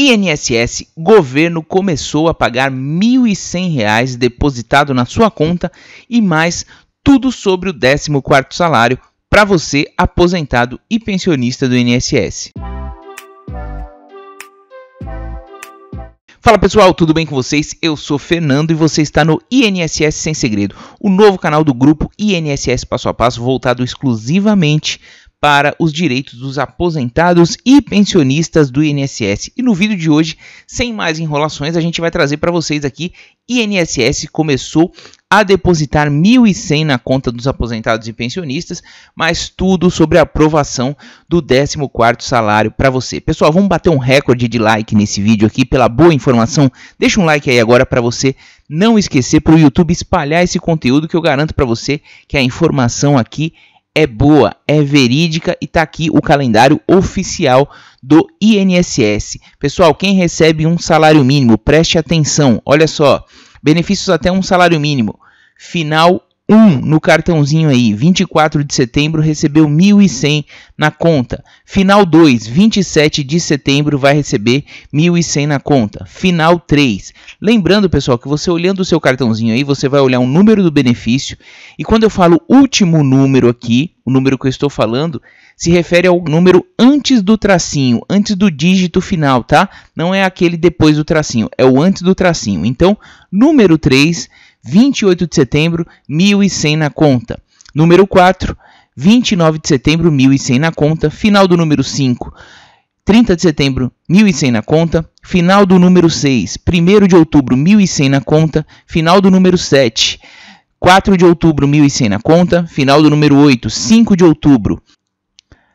INSS, governo começou a pagar R$ 1.100 depositado na sua conta e mais tudo sobre o 14º salário para você aposentado e pensionista do INSS. Fala pessoal, tudo bem com vocês? Eu sou Fernando e você está no INSS Sem Segredo, o novo canal do grupo INSS Passo a Passo voltado exclusivamente para os direitos dos aposentados e pensionistas do INSS. E no vídeo de hoje, sem mais enrolações, a gente vai trazer para vocês aqui INSS começou a depositar 1.100 na conta dos aposentados e pensionistas, mas tudo sobre a aprovação do 14 salário para você. Pessoal, vamos bater um recorde de like nesse vídeo aqui pela boa informação. Deixa um like aí agora para você não esquecer para o YouTube espalhar esse conteúdo que eu garanto para você que a informação aqui é boa, é verídica e tá aqui o calendário oficial do INSS. Pessoal, quem recebe um salário mínimo, preste atenção, olha só, benefícios até um salário mínimo, final um no cartãozinho aí, 24 de setembro recebeu 1.100 na conta. Final 2, 27 de setembro vai receber 1.100 na conta. Final 3. Lembrando, pessoal, que você olhando o seu cartãozinho aí, você vai olhar o número do benefício e quando eu falo último número aqui, o número que eu estou falando, se refere ao número antes do tracinho, antes do dígito final, tá? Não é aquele depois do tracinho, é o antes do tracinho. Então, número 3 28 de setembro, 1.100 na conta. Número 4, 29 de setembro, 1.100 na conta. Final do número 5, 30 de setembro, 1.100 na conta. Final do número 6, 1 de outubro, 1.100 na conta. Final do número 7, 4 de outubro, 1.100 na conta. Final do número 8, 5 de outubro.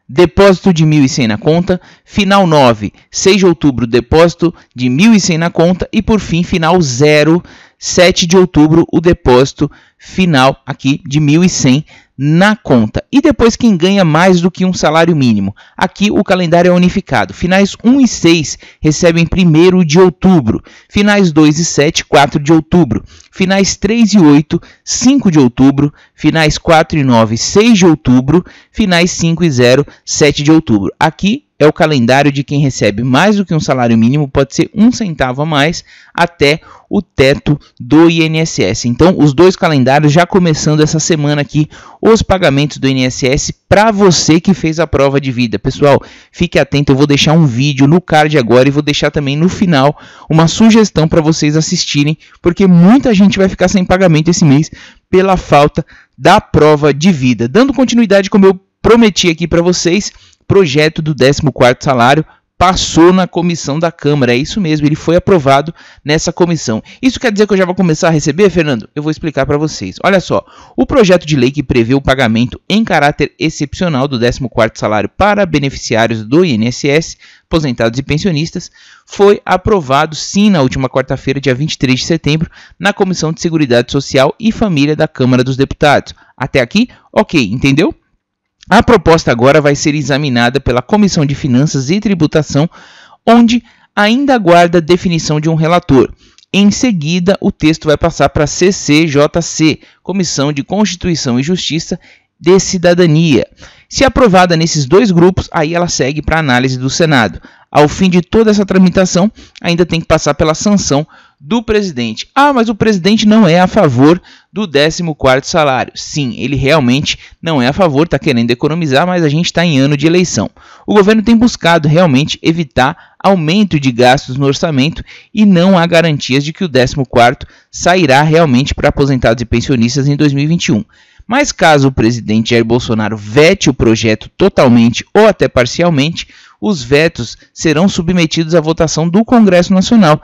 Depósito de 1.100 na conta. Final 9, 6 de outubro, depósito de 1.100 na conta. E por fim, final 0, 7 de outubro, o depósito final aqui de 1.100 na conta. E depois quem ganha mais do que um salário mínimo. Aqui o calendário é unificado. Finais 1 e 6 recebem 1 de outubro. Finais 2 e 7, 4 de outubro. Finais 3 e 8, 5 de outubro. Finais 4 e 9, 6 de outubro. Finais 5 e 0, 7 de outubro. Aqui é o calendário de quem recebe mais do que um salário mínimo, pode ser um centavo a mais, até o teto do INSS. Então, os dois calendários já começando essa semana aqui, os pagamentos do INSS para você que fez a prova de vida. Pessoal, fique atento, eu vou deixar um vídeo no card agora e vou deixar também no final uma sugestão para vocês assistirem, porque muita gente vai ficar sem pagamento esse mês pela falta da prova de vida. Dando continuidade com o meu prometi aqui para vocês, projeto do 14º salário passou na comissão da Câmara. É isso mesmo, ele foi aprovado nessa comissão. Isso quer dizer que eu já vou começar a receber, Fernando? Eu vou explicar para vocês. Olha só, o projeto de lei que prevê o pagamento em caráter excepcional do 14º salário para beneficiários do INSS, aposentados e pensionistas, foi aprovado sim na última quarta-feira, dia 23 de setembro, na Comissão de Seguridade Social e Família da Câmara dos Deputados. Até aqui, OK, entendeu? A proposta agora vai ser examinada pela Comissão de Finanças e Tributação, onde ainda aguarda a definição de um relator. Em seguida, o texto vai passar para a CCJC, Comissão de Constituição e Justiça de Cidadania. Se aprovada nesses dois grupos, aí ela segue para análise do Senado. Ao fim de toda essa tramitação, ainda tem que passar pela sanção do presidente. Ah, mas o presidente não é a favor do 14 salário. Sim, ele realmente não é a favor, está querendo economizar, mas a gente está em ano de eleição. O governo tem buscado realmente evitar aumento de gastos no orçamento e não há garantias de que o 14 sairá realmente para aposentados e pensionistas em 2021. Mas caso o presidente Jair Bolsonaro vete o projeto totalmente ou até parcialmente, os vetos serão submetidos à votação do Congresso Nacional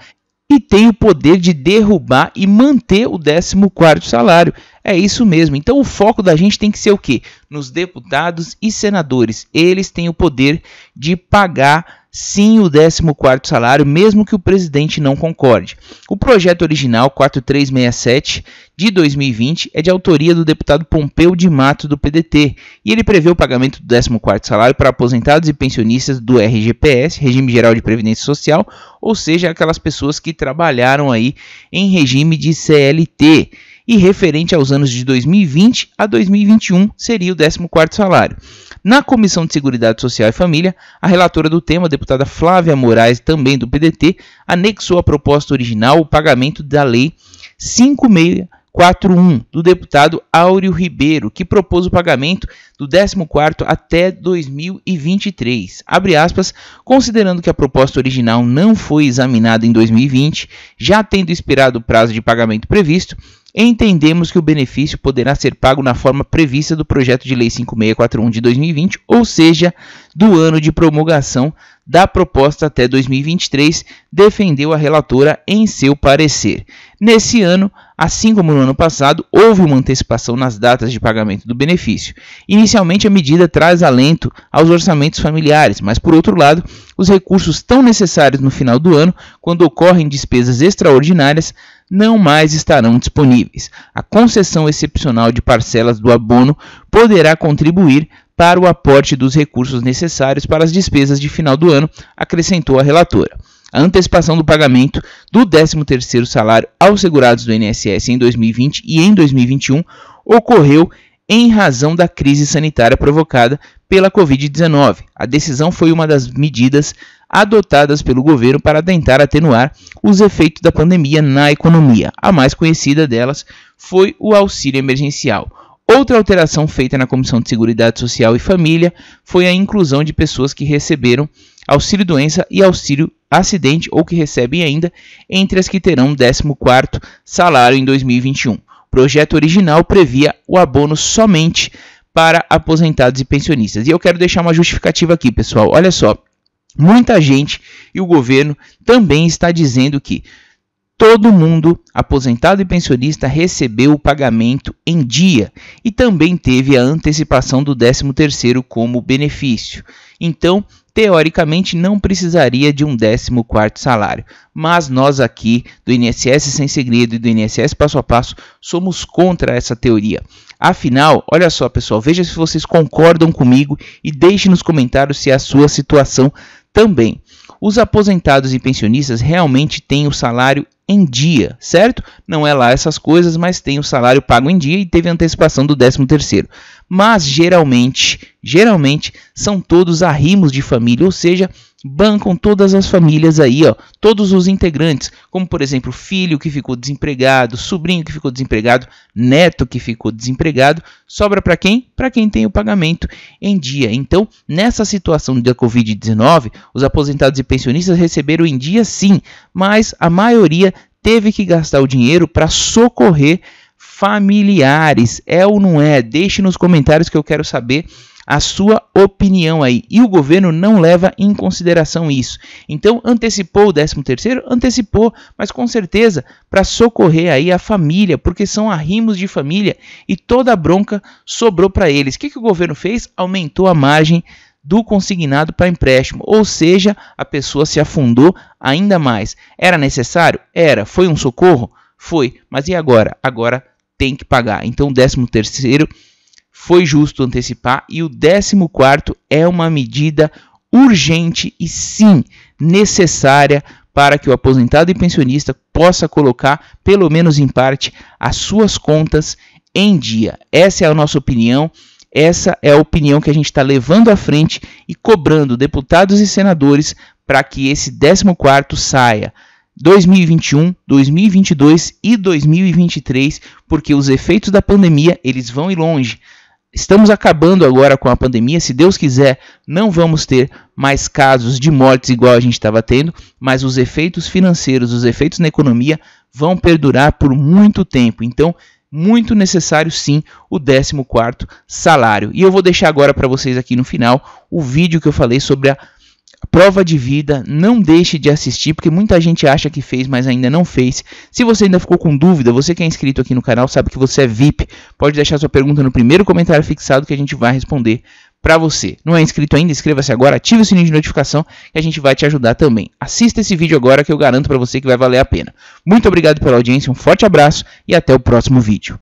e tem o poder de derrubar e manter o 14º salário. É isso mesmo. Então o foco da gente tem que ser o quê? Nos deputados e senadores. Eles têm o poder de pagar sim o 14º salário, mesmo que o presidente não concorde. O projeto original 4367 de 2020 é de autoria do deputado Pompeu de Mato do PDT, e ele prevê o pagamento do 14º salário para aposentados e pensionistas do RGPS, Regime Geral de Previdência Social, ou seja, aquelas pessoas que trabalharam aí em regime de CLT e referente aos anos de 2020 a 2021 seria o 14 salário. Na Comissão de Seguridade Social e Família, a relatora do tema, a deputada Flávia Moraes, também do PDT, anexou à proposta original o pagamento da lei 5641 do deputado Áureo Ribeiro, que propôs o pagamento do 14 até 2023. Abre aspas, considerando que a proposta original não foi examinada em 2020, já tendo expirado o prazo de pagamento previsto, entendemos que o benefício poderá ser pago na forma prevista do projeto de lei 5641 de 2020, ou seja, do ano de promulgação da proposta até 2023, defendeu a relatora em seu parecer. Nesse ano, Assim como no ano passado, houve uma antecipação nas datas de pagamento do benefício. Inicialmente, a medida traz alento aos orçamentos familiares, mas por outro lado, os recursos tão necessários no final do ano, quando ocorrem despesas extraordinárias, não mais estarão disponíveis. A concessão excepcional de parcelas do abono poderá contribuir para o aporte dos recursos necessários para as despesas de final do ano, acrescentou a relatora a antecipação do pagamento do 13º salário aos segurados do INSS em 2020 e em 2021 ocorreu em razão da crise sanitária provocada pela Covid-19. A decisão foi uma das medidas adotadas pelo governo para tentar atenuar os efeitos da pandemia na economia. A mais conhecida delas foi o auxílio emergencial. Outra alteração feita na Comissão de Seguridade Social e Família foi a inclusão de pessoas que receberam auxílio doença e auxílio acidente ou que recebem ainda, entre as que terão 14º salário em 2021. O projeto original previa o abono somente para aposentados e pensionistas. E eu quero deixar uma justificativa aqui, pessoal. Olha só, muita gente e o governo também está dizendo que todo mundo, aposentado e pensionista, recebeu o pagamento em dia e também teve a antecipação do 13º como benefício. Então, teoricamente não precisaria de um 14º salário. Mas nós aqui do INSS Sem Segredo e do INSS Passo a Passo somos contra essa teoria. Afinal, olha só pessoal, veja se vocês concordam comigo e deixe nos comentários se é a sua situação também os aposentados e pensionistas realmente têm o salário em dia, certo? Não é lá essas coisas, mas tem o salário pago em dia e teve antecipação do 13º. Mas geralmente, geralmente são todos arrimos de família, ou seja, bancam todas as famílias aí, ó, todos os integrantes, como por exemplo, filho que ficou desempregado, sobrinho que ficou desempregado, neto que ficou desempregado, sobra para quem? Para quem tem o pagamento em dia. Então, nessa situação da COVID-19, os aposentados e pensionistas receberam em dia sim, mas a maioria teve que gastar o dinheiro para socorrer familiares. É ou não é? Deixe nos comentários que eu quero saber a sua opinião aí. E o governo não leva em consideração isso. Então, antecipou o 13º? Antecipou, mas com certeza para socorrer aí a família, porque são arrimos de família e toda a bronca sobrou para eles. O que, que o governo fez? Aumentou a margem do consignado para empréstimo, ou seja, a pessoa se afundou ainda mais. Era necessário? Era. Foi um socorro? Foi. Mas e agora? Agora tem que pagar. Então, décimo 13 terceiro foi justo antecipar. E o 14 é uma medida urgente e sim necessária para que o aposentado e pensionista possa colocar, pelo menos em parte, as suas contas em dia. Essa é a nossa opinião. Essa é a opinião que a gente está levando à frente e cobrando deputados e senadores para que esse 14 saia 2021, 2022 e 2023, porque os efeitos da pandemia eles vão ir longe. Estamos acabando agora com a pandemia. Se Deus quiser, não vamos ter mais casos de mortes igual a gente estava tendo, mas os efeitos financeiros, os efeitos na economia vão perdurar por muito tempo. Então, muito necessário sim o 14 salário. E eu vou deixar agora para vocês aqui no final o vídeo que eu falei sobre a prova de vida, não deixe de assistir, porque muita gente acha que fez, mas ainda não fez. Se você ainda ficou com dúvida, você que é inscrito aqui no canal sabe que você é VIP, pode deixar sua pergunta no primeiro comentário fixado que a gente vai responder para você. Não é inscrito ainda? Inscreva-se agora, ative o sininho de notificação que a gente vai te ajudar também. Assista esse vídeo agora que eu garanto para você que vai valer a pena. Muito obrigado pela audiência, um forte abraço e até o próximo vídeo.